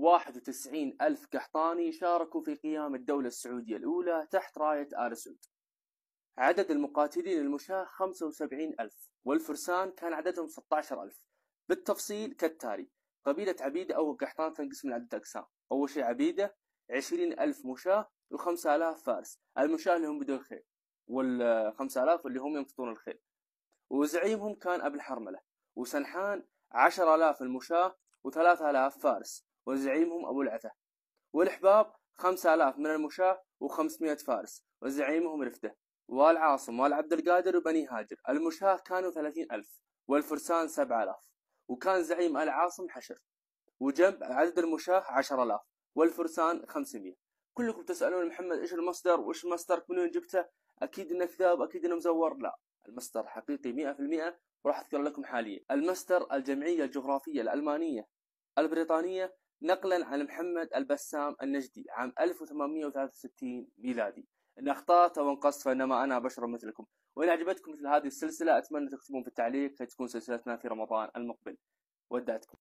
91 ألف قحطاني شاركوا في قيام الدولة السعودية الأولى تحت راية آل سعود عدد المقاتلين المشاة 75 ألف والفرسان كان عددهم 16 ألف بالتفصيل كالتالي قبيلة عبيدة أو قحطان تنقسم لعدة أقسام أول شيء عبيدة 20 ألف مشاة و5000 فارس المشاة اللي هم بدون خيل وال5000 اللي هم ينقطون الخيل وزعيمهم كان أبو الحرملة وسنحان 10000 المشاة و3000 فارس وزعيمهم أبو العتة والأحباب خمسة آلاف من المشاة وخمسمائة فارس وزعيمهم رفده والعاصم والعبد القادر وبني هاجر المشاة كانوا ثلاثين ألف والفرسان سبعة آلاف وكان زعيم العاصم حشر وجنب عدد المشاة عشر آلاف والفرسان خمسمائة كلكم تسألون محمد إيش المصدر وإيش مصدرك من وين جبته أكيد إنه كذاب أكيد إنه مزور لا المصدر حقيقي مئة في المئة وراح أذكر لكم حاليا المصدر الجمعية الجغرافية الألمانية البريطانية نقلا عن محمد البسام النجدي عام 1863 ميلادي إن أخطأت أو انقصت فإنما أنا بشر مثلكم وإن عجبتكم مثل هذه السلسلة أتمنى تكتبون في التعليق لتكون سلسلتنا في رمضان المقبل ودعتكم